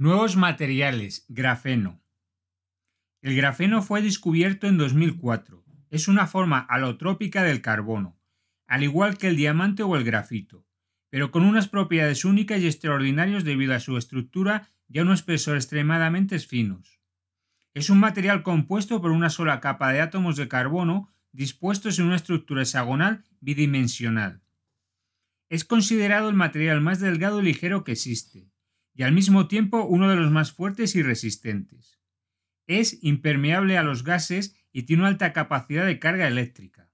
Nuevos materiales, grafeno. El grafeno fue descubierto en 2004. Es una forma alotrópica del carbono, al igual que el diamante o el grafito, pero con unas propiedades únicas y extraordinarias debido a su estructura y a unos pesos extremadamente finos. Es un material compuesto por una sola capa de átomos de carbono dispuestos en una estructura hexagonal bidimensional. Es considerado el material más delgado y ligero que existe y al mismo tiempo uno de los más fuertes y resistentes. Es impermeable a los gases y tiene una alta capacidad de carga eléctrica.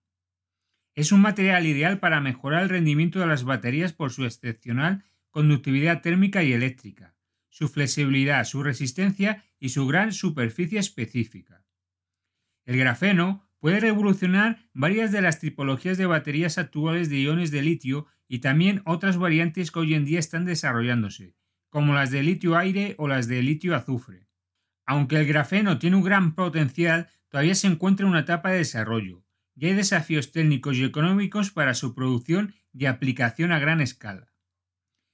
Es un material ideal para mejorar el rendimiento de las baterías por su excepcional conductividad térmica y eléctrica, su flexibilidad, su resistencia y su gran superficie específica. El grafeno puede revolucionar varias de las tipologías de baterías actuales de iones de litio y también otras variantes que hoy en día están desarrollándose, como las de litio-aire o las de litio-azufre. Aunque el grafeno tiene un gran potencial, todavía se encuentra en una etapa de desarrollo, y hay desafíos técnicos y económicos para su producción y aplicación a gran escala.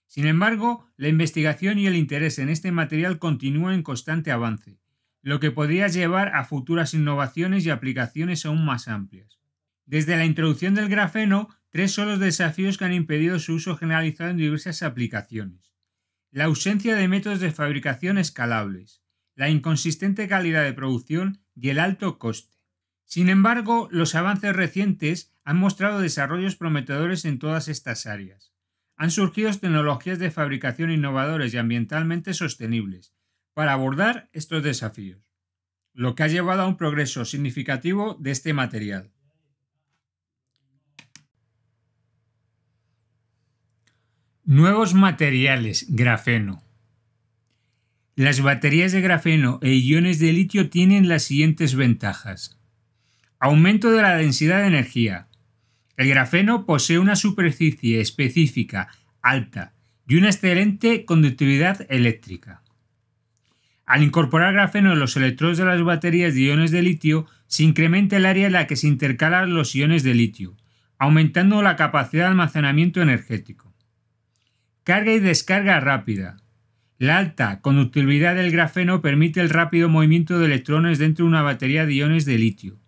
Sin embargo, la investigación y el interés en este material continúan en constante avance, lo que podría llevar a futuras innovaciones y aplicaciones aún más amplias. Desde la introducción del grafeno, tres son los desafíos que han impedido su uso generalizado en diversas aplicaciones la ausencia de métodos de fabricación escalables, la inconsistente calidad de producción y el alto coste. Sin embargo, los avances recientes han mostrado desarrollos prometedores en todas estas áreas. Han surgido tecnologías de fabricación innovadoras y ambientalmente sostenibles para abordar estos desafíos, lo que ha llevado a un progreso significativo de este material. Nuevos materiales, grafeno. Las baterías de grafeno e iones de litio tienen las siguientes ventajas. Aumento de la densidad de energía. El grafeno posee una superficie específica alta y una excelente conductividad eléctrica. Al incorporar grafeno en los electrodos de las baterías de iones de litio, se incrementa el área en la que se intercalan los iones de litio, aumentando la capacidad de almacenamiento energético. Carga y descarga rápida. La alta conductividad del grafeno permite el rápido movimiento de electrones dentro de una batería de iones de litio.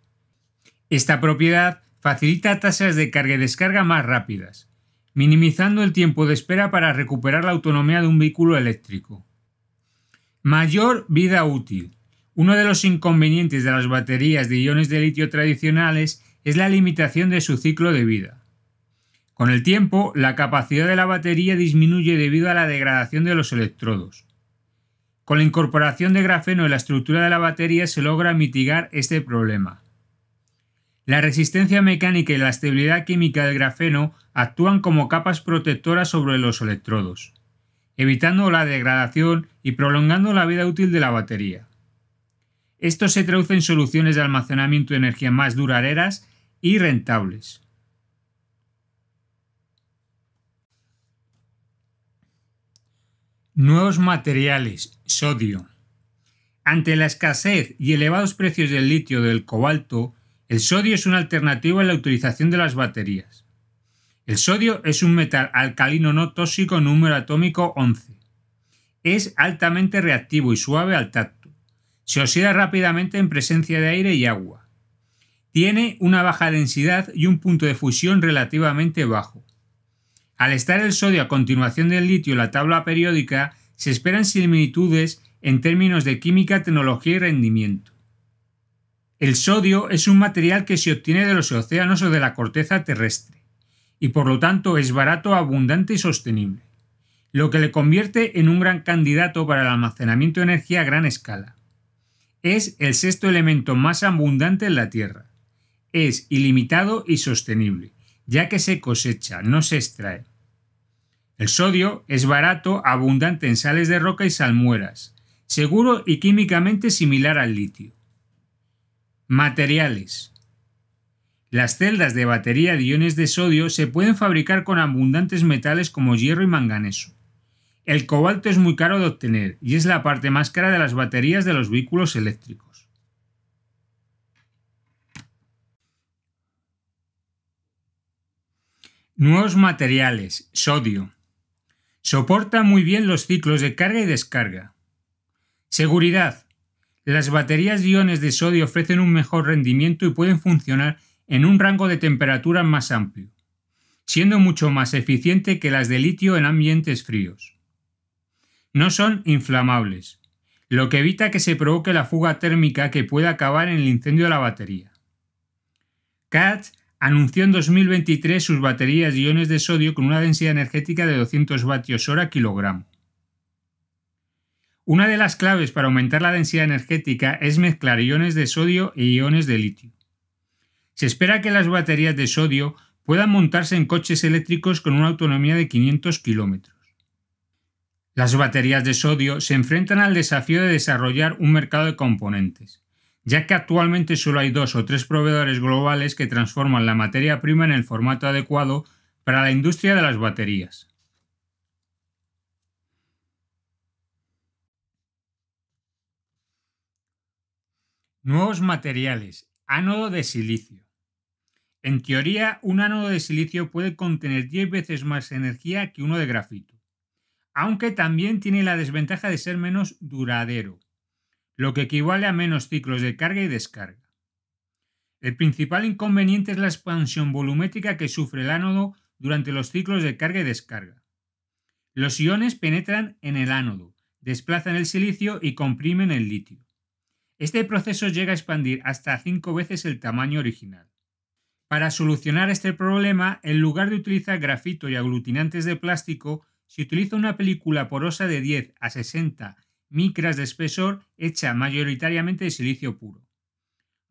Esta propiedad facilita tasas de carga y descarga más rápidas, minimizando el tiempo de espera para recuperar la autonomía de un vehículo eléctrico. Mayor vida útil. Uno de los inconvenientes de las baterías de iones de litio tradicionales es la limitación de su ciclo de vida. Con el tiempo, la capacidad de la batería disminuye debido a la degradación de los electrodos. Con la incorporación de grafeno en la estructura de la batería se logra mitigar este problema. La resistencia mecánica y la estabilidad química del grafeno actúan como capas protectoras sobre los electrodos, evitando la degradación y prolongando la vida útil de la batería. Esto se traduce en soluciones de almacenamiento de energía más duraderas y rentables. Nuevos materiales, sodio. Ante la escasez y elevados precios del litio del cobalto, el sodio es una alternativa en la utilización de las baterías. El sodio es un metal alcalino no tóxico número atómico 11. Es altamente reactivo y suave al tacto. Se oxida rápidamente en presencia de aire y agua. Tiene una baja densidad y un punto de fusión relativamente bajo. Al estar el sodio a continuación del litio en la tabla periódica, se esperan similitudes en términos de química, tecnología y rendimiento. El sodio es un material que se obtiene de los océanos o de la corteza terrestre, y por lo tanto es barato, abundante y sostenible, lo que le convierte en un gran candidato para el almacenamiento de energía a gran escala. Es el sexto elemento más abundante en la Tierra. Es ilimitado y sostenible, ya que se cosecha, no se extrae. El sodio es barato, abundante en sales de roca y salmueras, seguro y químicamente similar al litio. Materiales. Las celdas de batería de iones de sodio se pueden fabricar con abundantes metales como hierro y manganeso. El cobalto es muy caro de obtener y es la parte más cara de las baterías de los vehículos eléctricos. Nuevos materiales, sodio. Soporta muy bien los ciclos de carga y descarga. Seguridad. Las baterías de iones de sodio ofrecen un mejor rendimiento y pueden funcionar en un rango de temperatura más amplio, siendo mucho más eficiente que las de litio en ambientes fríos. No son inflamables, lo que evita que se provoque la fuga térmica que pueda acabar en el incendio de la batería anunció en 2023 sus baterías de iones de sodio con una densidad energética de 200 vatios hora kilogramo. Una de las claves para aumentar la densidad energética es mezclar iones de sodio e iones de litio. Se espera que las baterías de sodio puedan montarse en coches eléctricos con una autonomía de 500 kilómetros. Las baterías de sodio se enfrentan al desafío de desarrollar un mercado de componentes, ya que actualmente solo hay dos o tres proveedores globales que transforman la materia prima en el formato adecuado para la industria de las baterías. Nuevos materiales. Ánodo de silicio. En teoría, un ánodo de silicio puede contener 10 veces más energía que uno de grafito, aunque también tiene la desventaja de ser menos duradero lo que equivale a menos ciclos de carga y descarga. El principal inconveniente es la expansión volumétrica que sufre el ánodo durante los ciclos de carga y descarga. Los iones penetran en el ánodo, desplazan el silicio y comprimen el litio. Este proceso llega a expandir hasta cinco veces el tamaño original. Para solucionar este problema, en lugar de utilizar grafito y aglutinantes de plástico, se utiliza una película porosa de 10 a 60 micras de espesor hecha mayoritariamente de silicio puro,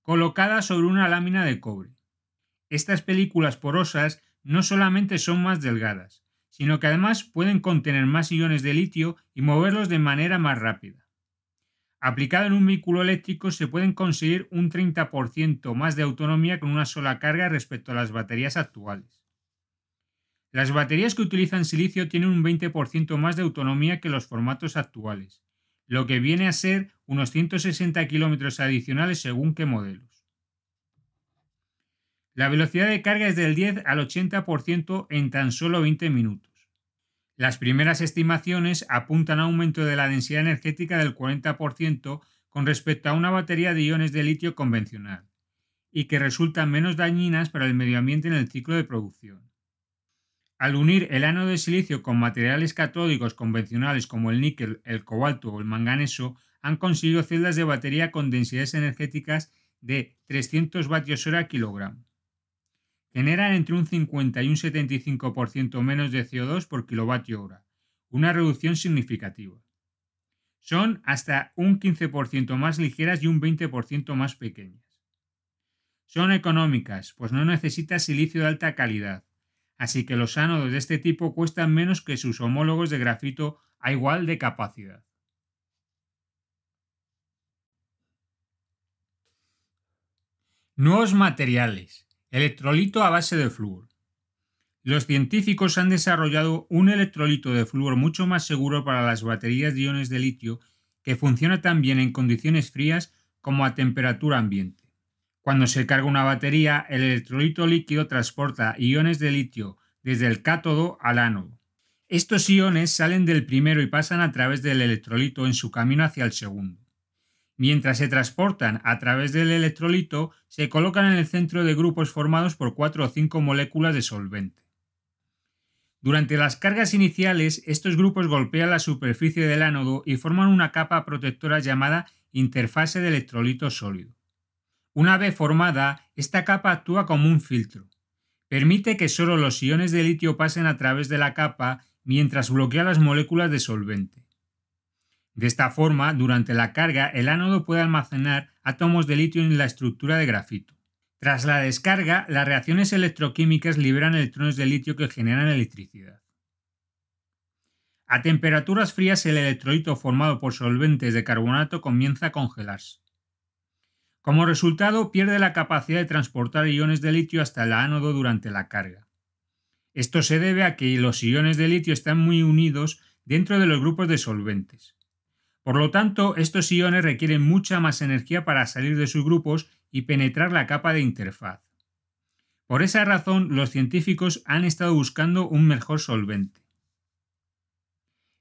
colocada sobre una lámina de cobre. Estas películas porosas no solamente son más delgadas, sino que además pueden contener más iones de litio y moverlos de manera más rápida. Aplicado en un vehículo eléctrico se pueden conseguir un 30% más de autonomía con una sola carga respecto a las baterías actuales. Las baterías que utilizan silicio tienen un 20% más de autonomía que los formatos actuales, lo que viene a ser unos 160 kilómetros adicionales según qué modelos. La velocidad de carga es del 10 al 80% en tan solo 20 minutos. Las primeras estimaciones apuntan a un aumento de la densidad energética del 40% con respecto a una batería de iones de litio convencional, y que resultan menos dañinas para el medio ambiente en el ciclo de producción. Al unir el ano de silicio con materiales catódicos convencionales como el níquel, el cobalto o el manganeso, han conseguido celdas de batería con densidades energéticas de 300 vatios hora kilogramo. Generan entre un 50 y un 75% menos de CO2 por kilovatio hora, una reducción significativa. Son hasta un 15% más ligeras y un 20% más pequeñas. Son económicas, pues no necesita silicio de alta calidad así que los ánodos de este tipo cuestan menos que sus homólogos de grafito a igual de capacidad. Nuevos materiales. Electrolito a base de flúor. Los científicos han desarrollado un electrolito de flúor mucho más seguro para las baterías de iones de litio que funciona tan bien en condiciones frías como a temperatura ambiente. Cuando se carga una batería, el electrolito líquido transporta iones de litio desde el cátodo al ánodo. Estos iones salen del primero y pasan a través del electrolito en su camino hacia el segundo. Mientras se transportan a través del electrolito, se colocan en el centro de grupos formados por cuatro o cinco moléculas de solvente. Durante las cargas iniciales, estos grupos golpean la superficie del ánodo y forman una capa protectora llamada interfase de electrolito sólido. Una vez formada, esta capa actúa como un filtro. Permite que solo los iones de litio pasen a través de la capa mientras bloquea las moléculas de solvente. De esta forma, durante la carga, el ánodo puede almacenar átomos de litio en la estructura de grafito. Tras la descarga, las reacciones electroquímicas liberan electrones de litio que generan electricidad. A temperaturas frías, el electrolito formado por solventes de carbonato comienza a congelarse. Como resultado, pierde la capacidad de transportar iones de litio hasta el ánodo durante la carga. Esto se debe a que los iones de litio están muy unidos dentro de los grupos de solventes. Por lo tanto, estos iones requieren mucha más energía para salir de sus grupos y penetrar la capa de interfaz. Por esa razón, los científicos han estado buscando un mejor solvente.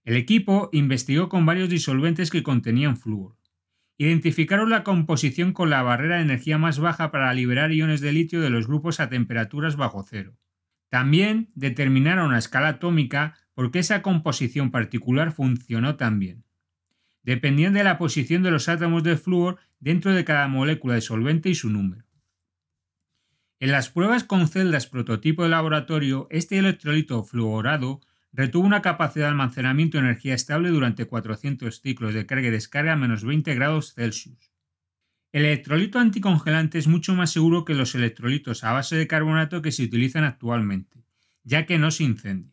El equipo investigó con varios disolventes que contenían flúor. Identificaron la composición con la barrera de energía más baja para liberar iones de litio de los grupos a temperaturas bajo cero. También determinaron a escala atómica por qué esa composición particular funcionó tan bien. Dependían de la posición de los átomos de flúor dentro de cada molécula de solvente y su número. En las pruebas con celdas prototipo de laboratorio, este electrolito fluorado Retuvo una capacidad de almacenamiento de energía estable durante 400 ciclos de carga y descarga a menos 20 grados Celsius. El electrolito anticongelante es mucho más seguro que los electrolitos a base de carbonato que se utilizan actualmente, ya que no se incendia.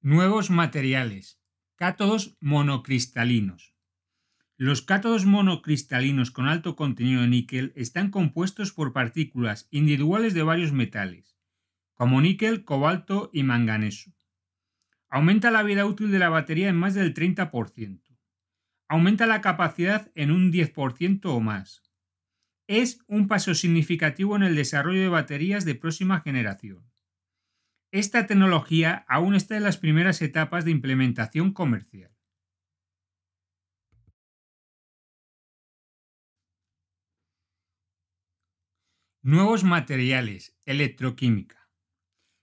Nuevos materiales. Cátodos monocristalinos. Los cátodos monocristalinos con alto contenido de níquel están compuestos por partículas individuales de varios metales, como níquel, cobalto y manganeso. Aumenta la vida útil de la batería en más del 30%. Aumenta la capacidad en un 10% o más. Es un paso significativo en el desarrollo de baterías de próxima generación. Esta tecnología aún está en las primeras etapas de implementación comercial. Nuevos materiales, electroquímica.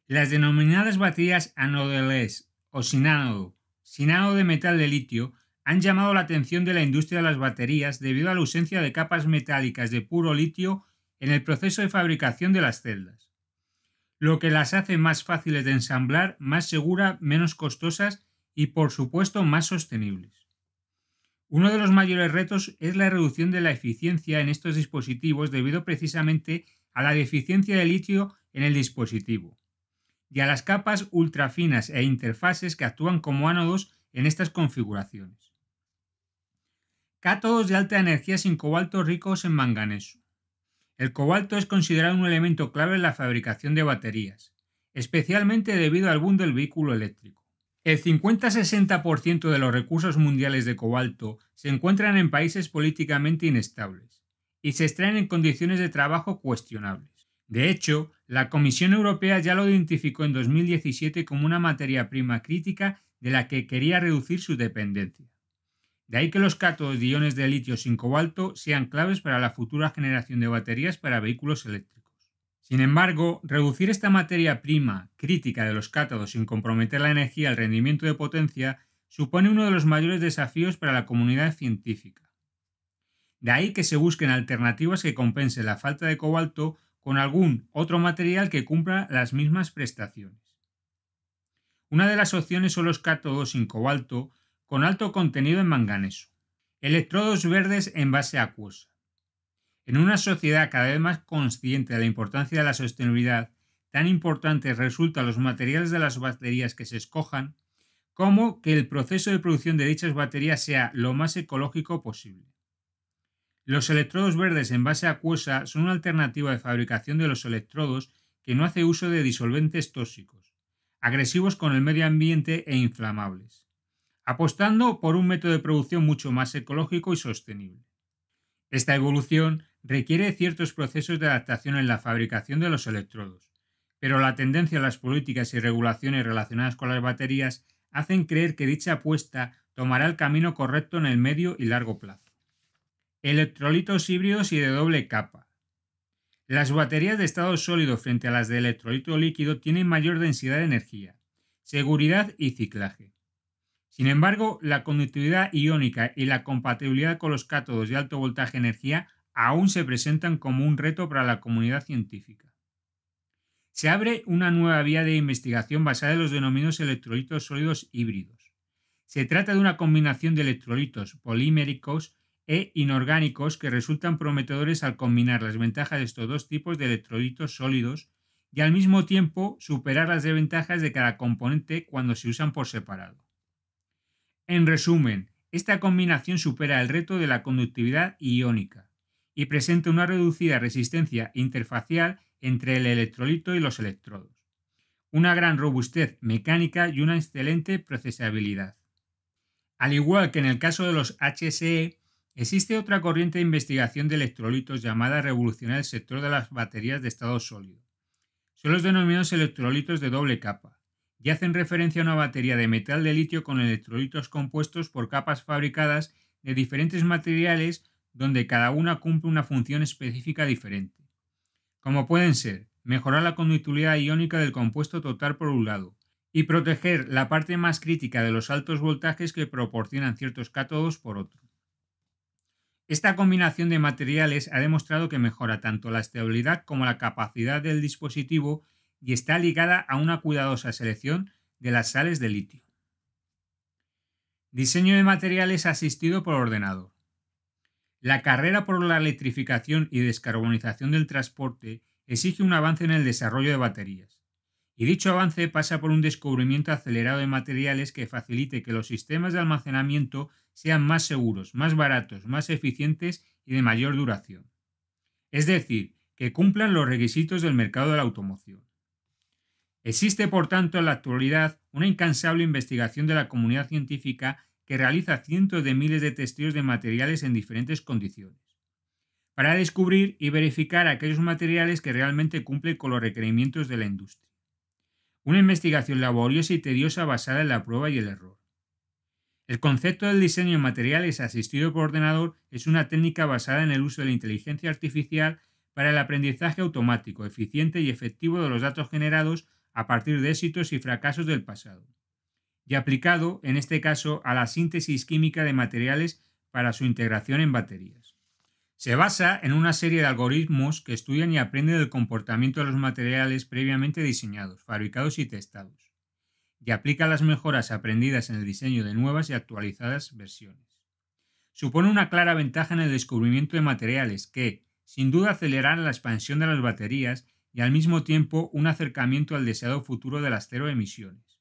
Las denominadas baterías anodales o sin ánodo, de metal de litio, han llamado la atención de la industria de las baterías debido a la ausencia de capas metálicas de puro litio en el proceso de fabricación de las celdas, lo que las hace más fáciles de ensamblar, más seguras, menos costosas y por supuesto más sostenibles. Uno de los mayores retos es la reducción de la eficiencia en estos dispositivos debido precisamente a la deficiencia de litio en el dispositivo y a las capas ultrafinas e interfaces que actúan como ánodos en estas configuraciones. Cátodos de alta energía sin cobalto ricos en manganeso. El cobalto es considerado un elemento clave en la fabricación de baterías, especialmente debido al boom del vehículo eléctrico. El 50-60% de los recursos mundiales de cobalto se encuentran en países políticamente inestables y se extraen en condiciones de trabajo cuestionables. De hecho, la Comisión Europea ya lo identificó en 2017 como una materia prima crítica de la que quería reducir su dependencia. De ahí que los cátodos de iones de litio sin cobalto sean claves para la futura generación de baterías para vehículos eléctricos. Sin embargo, reducir esta materia prima crítica de los cátodos sin comprometer la energía al rendimiento de potencia supone uno de los mayores desafíos para la comunidad científica. De ahí que se busquen alternativas que compensen la falta de cobalto con algún otro material que cumpla las mismas prestaciones. Una de las opciones son los cátodos sin cobalto con alto contenido en manganeso. Electrodos verdes en base acuosa. En una sociedad cada vez más consciente de la importancia de la sostenibilidad, tan importantes resultan los materiales de las baterías que se escojan, como que el proceso de producción de dichas baterías sea lo más ecológico posible. Los electrodos verdes en base acuosa son una alternativa de fabricación de los electrodos que no hace uso de disolventes tóxicos, agresivos con el medio ambiente e inflamables, apostando por un método de producción mucho más ecológico y sostenible. Esta evolución requiere ciertos procesos de adaptación en la fabricación de los electrodos, pero la tendencia a las políticas y regulaciones relacionadas con las baterías hacen creer que dicha apuesta tomará el camino correcto en el medio y largo plazo. Electrolitos híbridos y de doble capa. Las baterías de estado sólido frente a las de electrolito líquido tienen mayor densidad de energía, seguridad y ciclaje. Sin embargo, la conductividad iónica y la compatibilidad con los cátodos de alto voltaje energía aún se presentan como un reto para la comunidad científica. Se abre una nueva vía de investigación basada en los denominados electrolitos sólidos híbridos. Se trata de una combinación de electrolitos poliméricos e inorgánicos que resultan prometedores al combinar las ventajas de estos dos tipos de electrolitos sólidos y al mismo tiempo superar las desventajas de cada componente cuando se usan por separado. En resumen, esta combinación supera el reto de la conductividad iónica y presenta una reducida resistencia interfacial entre el electrolito y los electrodos, una gran robustez mecánica y una excelente procesabilidad. Al igual que en el caso de los HSE, existe otra corriente de investigación de electrolitos llamada revolucionar el sector de las baterías de estado sólido. Son los denominados electrolitos de doble capa, y hacen referencia a una batería de metal de litio con electrolitos compuestos por capas fabricadas de diferentes materiales donde cada una cumple una función específica diferente, como pueden ser mejorar la conductividad iónica del compuesto total por un lado, y proteger la parte más crítica de los altos voltajes que proporcionan ciertos cátodos por otro. Esta combinación de materiales ha demostrado que mejora tanto la estabilidad como la capacidad del dispositivo y está ligada a una cuidadosa selección de las sales de litio. Diseño de materiales asistido por ordenador. La carrera por la electrificación y descarbonización del transporte exige un avance en el desarrollo de baterías. Y dicho avance pasa por un descubrimiento acelerado de materiales que facilite que los sistemas de almacenamiento sean más seguros, más baratos, más eficientes y de mayor duración. Es decir, que cumplan los requisitos del mercado de la automoción. Existe, por tanto, en la actualidad una incansable investigación de la comunidad científica que realiza cientos de miles de testeos de materiales en diferentes condiciones, para descubrir y verificar aquellos materiales que realmente cumplen con los requerimientos de la industria. Una investigación laboriosa y tediosa basada en la prueba y el error. El concepto del diseño de materiales asistido por ordenador es una técnica basada en el uso de la inteligencia artificial para el aprendizaje automático, eficiente y efectivo de los datos generados a partir de éxitos y fracasos del pasado y aplicado, en este caso, a la síntesis química de materiales para su integración en baterías. Se basa en una serie de algoritmos que estudian y aprenden del comportamiento de los materiales previamente diseñados, fabricados y testados, y aplica las mejoras aprendidas en el diseño de nuevas y actualizadas versiones. Supone una clara ventaja en el descubrimiento de materiales que, sin duda, acelerarán la expansión de las baterías y al mismo tiempo un acercamiento al deseado futuro de las cero emisiones.